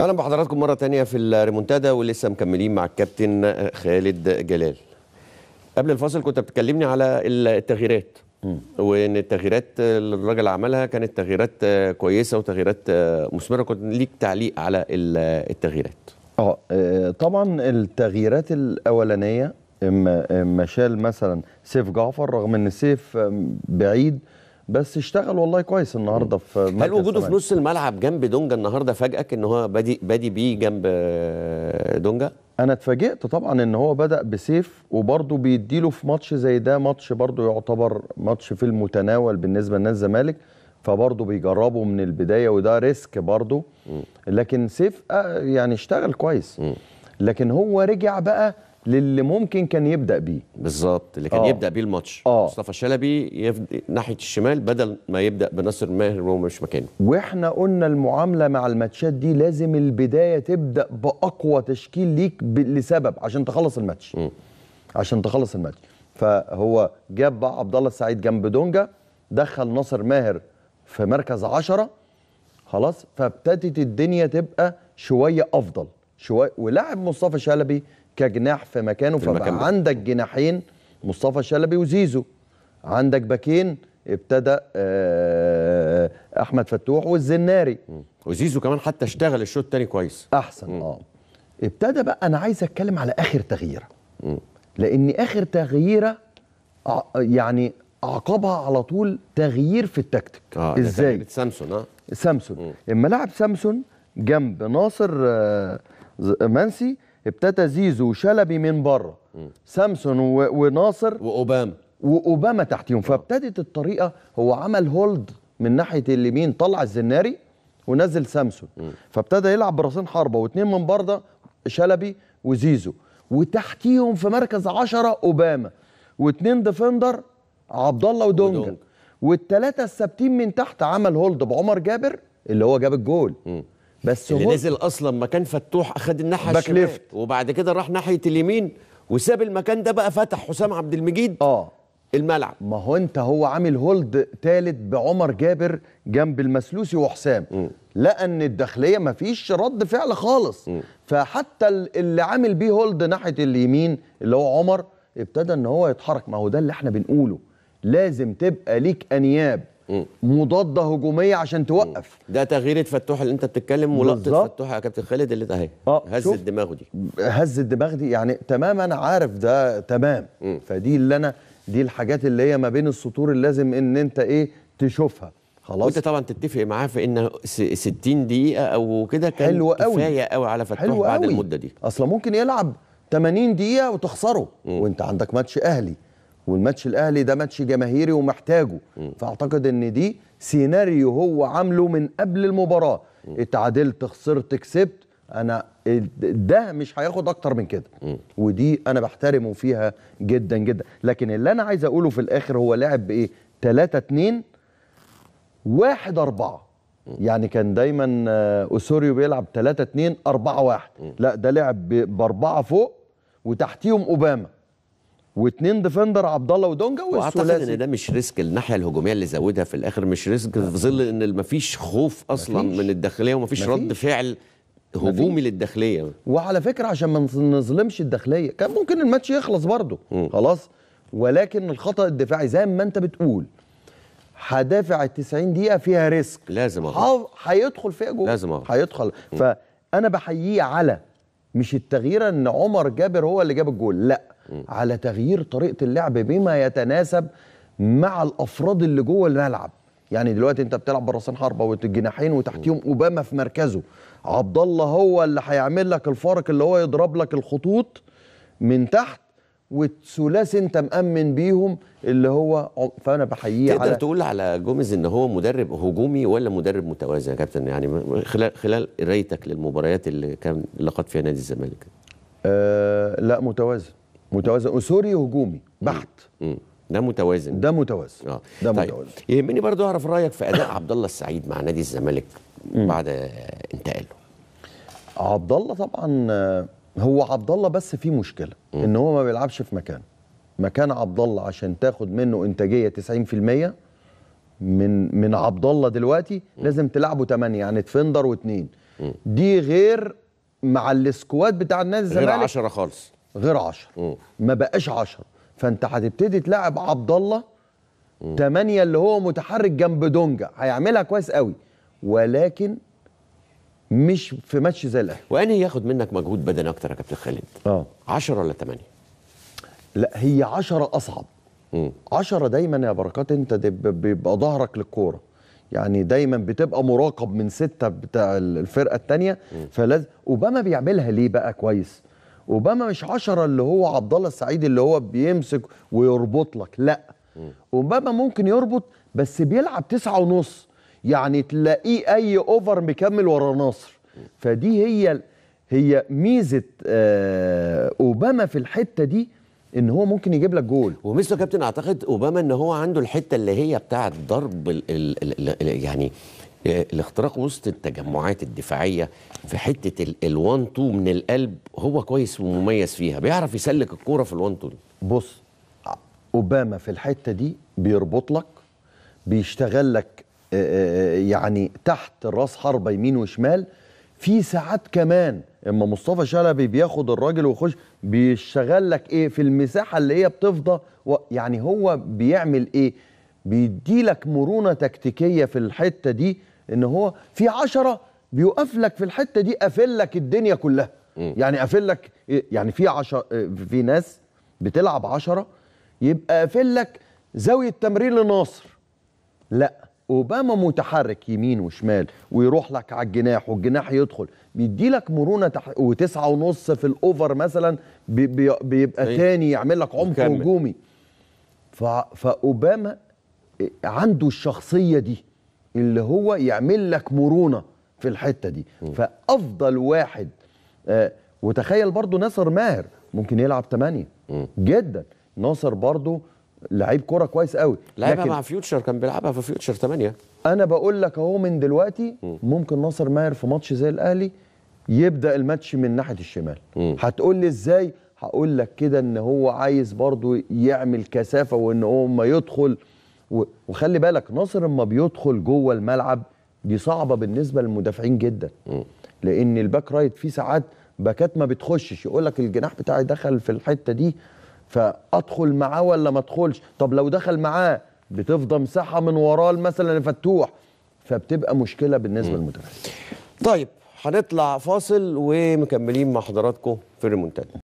اهلا بحضراتكم مره تانية في الريمونتادا ولسه مكملين مع الكابتن خالد جلال قبل الفاصل كنت بتكلمني على التغييرات وان التغييرات اللي الراجل عملها كانت تغييرات كويسه وتغييرات مثمره كنت ليك تعليق على التغييرات آه،, اه طبعا التغييرات الاولانيه اما شال مثلا سيف جعفر رغم ان سيف بعيد بس اشتغل والله كويس النهارده في هل وجوده في نص الملعب جنب دونجا النهارده فاجئك ان هو بادي بادي بيه جنب آه، دونجا؟ انا اتفاجئت طبعا ان هو بدا بسيف وبرده بيديله في ماتش زي ده ماتش برده يعتبر ماتش في المتناول بالنسبه لنادي الزمالك فبرضه بيجربوا من البدايه وده ريسك برضه لكن سيف آه، يعني اشتغل كويس لكن هو رجع بقى للي ممكن كان يبدا بيه بالظبط اللي كان آه. يبدا بيه الماتش آه. مصطفى شلبي يفد... ناحيه الشمال بدل ما يبدا بناصر ماهر وهو مش مكانه واحنا قلنا المعامله مع الماتشات دي لازم البدايه تبدا باقوى تشكيل ليك ب... لسبب عشان تخلص الماتش م. عشان تخلص الماتش فهو جاب عبد الله السعيد جنب دونجا دخل ناصر ماهر في مركز عشرة خلاص فابتدت الدنيا تبقى شويه افضل شويه ولعب مصطفى شلبي كجناح في مكانه في المكان فبقى عندك جناحين مصطفى شلبي وزيزو عندك باكين ابتدى آه، احمد فتوح والزناري وزيزو كمان حتى اشتغل الشوط الثاني كويس احسن اه ابتدى بقى انا عايز اتكلم على اخر تغييره لان اخر تغييره آه، يعني عقبها على طول تغيير في التكتيك آه ازاي سامسون اه سامسون اما لعب سامسون جنب ناصر آه، منسي ابتدى زيزو وشلبي من بره سامسون وناصر واوباما واوباما تحتيهم آه. فابتدت الطريقه هو عمل هولد من ناحيه اليمين طلع الزناري ونزل سامسون فابتدى يلعب براسين حربه واثنين من برده شلبي وزيزو وتحتيهم في مركز عشرة اوباما واثنين ديفندر عبد الله ودونجا والثلاثه الثابتين من تحت عمل هولد بعمر جابر اللي هو جاب الجول م. بس اللي نزل اصلا مكان فتوح اخد الناحيه الشمال وبعد كده راح ناحيه اليمين وساب المكان ده بقى فتح حسام عبد المجيد اه الملعب ما هو انت هو عامل هولد ثالث بعمر جابر جنب المسلوسي وحسام لقى ان الداخليه ما فيش رد فعل خالص م. فحتى اللي عامل بيه هولد ناحيه اليمين اللي هو عمر ابتدى ان هو يتحرك ما هو ده اللي احنا بنقوله لازم تبقى ليك انياب مضاده هجوميه عشان توقف ده تغييره فتوح اللي انت بتتكلم ولقطه فتوح يا كابتن خالد اللي ده اهي آه، هز دماغه دي هز الدماغ دي يعني تمام انا عارف ده تمام م. فدي اللي انا دي الحاجات اللي هي ما بين السطور اللي لازم ان انت ايه تشوفها خلاص وانت طبعا تتفق معاه في ان 60 دقيقه او كده كان حلو قوي كفايه قوي على فتوح بعد قوي. المده دي اصلا ممكن يلعب 80 دقيقه وتخسره م. وانت عندك ماتش اهلي والماتش الاهلي ده ماتش جماهيري ومحتاجه م. فاعتقد ان دي سيناريو هو عامله من قبل المباراه م. اتعادلت خسرت كسبت انا ده مش هياخد اكتر من كده م. ودي انا بحترمه فيها جدا جدا لكن اللي انا عايز اقوله في الاخر هو لعب بايه 3 2 1 4 يعني كان دايما آه، اوسوريو بيلعب 3 2 4 1 لا ده لعب باربعه فوق وتحتيهم اوباما واثنين ديفندر عبد الله ودونجا واعتقد ان ده مش ريسك الناحيه الهجوميه اللي زودها في الاخر مش ريسك في ظل ان مفيش خوف اصلا مفيش. من الداخليه ومفيش مفيش. رد فعل هجومي مفيش. للداخليه وعلى فكره عشان ما نظلمش الداخليه كان ممكن الماتش يخلص برضه خلاص ولكن الخطا الدفاعي زي ما انت بتقول هدافع ال 90 دقيقه فيها ريسك لازم هيدخل فيها جول لازم هيدخل فانا بحييه على مش التغيير ان عمر جابر هو اللي جاب الجول لا على تغيير طريقه اللعب بما يتناسب مع الافراد اللي جوه الملعب يعني دلوقتي انت بتلعب براسين حربه والجناحين وتحتيهم اوباما في مركزه عبد الله هو اللي هيعمل لك الفارق اللي هو يضرب لك الخطوط من تحت والثلاثي انت مأمن بيهم اللي هو فانا بحييه تقدر على تقول على جوميز ان هو مدرب هجومي ولا مدرب متوازن يا كابتن يعني خلال خلال قرايتك للمباريات اللي كان لقد فيها نادي الزمالك آه لا متوازن متوازن سوري هجومي بحت مم. ده متوازن ده متوازن اه ده طيب. متوازن يهمني برضو اعرف رايك في اداء عبد الله السعيد مع نادي الزمالك بعد انتقاله عبد الله طبعا هو عبد الله بس في مشكله مم. ان هو ما بيلعبش في مكان مكان عبد الله عشان تاخد منه انتاجيه 90% من من عبد الله دلوقتي مم. لازم تلعبه 8 يعني تفندر واثنين دي غير مع السكواد بتاع النادي الزمالك غير 10 خالص غير 10 ما بقاش 10 فانت هتبتدي تلعب عبد الله 8 اللي هو متحرك جنب دونجا هيعملها كويس قوي ولكن مش في ماتش زي الاهلي وانهي ياخد منك مجهود بدني اكتر يا كابتن خالد اه 10 ولا 8 لا هي 10 اصعب 10 دايما يا بركات انت بيبقى ظهرك للكوره يعني دايما بتبقى مراقب من ستة بتاع الفرقه الثانيه فلازم اوباما بيعملها ليه بقى كويس اوباما مش عشرة اللي هو عبد الله السعيد اللي هو بيمسك ويربط لك لا اوباما ممكن يربط بس بيلعب تسعة ونص يعني تلاقيه اي اوفر مكمل ورا ناصر فدي هي هي ميزه آه، اوباما في الحته دي ان هو ممكن يجيب لك جول وميزته كابتن اعتقد اوباما ان هو عنده الحته اللي هي بتاعه ضرب يعني آه، الاختراق وسط التجمعات الدفاعيه في حته ال1 2 من القلب هو كويس ومميز فيها بيعرف يسلك الكوره في الوان تو بص آه، اوباما في الحته دي بيربط لك بيشتغل لك آه، يعني تحت الراس حربه يمين وشمال في ساعات كمان اما مصطفى شلبي بياخد الراجل ويخش بيشتغل لك ايه في المساحه اللي هي بتفضى يعني هو بيعمل ايه بيديلك مرونه تكتيكيه في الحته دي ان هو في عشرة بيقف لك في الحته دي قافل لك الدنيا كلها م. يعني قافل لك يعني في عشرة في ناس بتلعب عشرة يبقى قافل لك زاويه تمرير لناصر لا اوباما متحرك يمين وشمال ويروح لك على الجناح والجناح يدخل بيدي لك مرونه تح... وتسعة ونص في الاوفر مثلا بي... بي... بيبقى ثاني طيب. يعمل لك عمق هجومي ف... فاوباما عنده الشخصيه دي اللي هو يعمل لك مرونه في الحته دي م. فافضل واحد آه وتخيل برضو ناصر ماهر ممكن يلعب 8 جدا ناصر برضو لعيب كرة كويس قوي لعبها مع فيوتشر كان بيلعبها في فيوتشر 8 انا بقول لك اهو من دلوقتي م. ممكن ناصر ماهر في ماتش زي الاهلي يبدا الماتش من ناحيه الشمال هتقول لي ازاي هقول لك كده ان هو عايز برضو يعمل كثافه وان هو ما يدخل وخلي بالك ناصر اما بيدخل جوه الملعب دي صعبه بالنسبه للمدافعين جدا م. لان الباك رايت في ساعات باكات ما بتخشش يقول لك الجناح بتاعي دخل في الحته دي فادخل معاه ولا ما ادخلش طب لو دخل معاه بتفضى مساحه من وراه مثلا فتوح فبتبقى مشكله بالنسبه للمدافعين طيب هنطلع فاصل ومكملين مع حضراتكم في الريمونتادا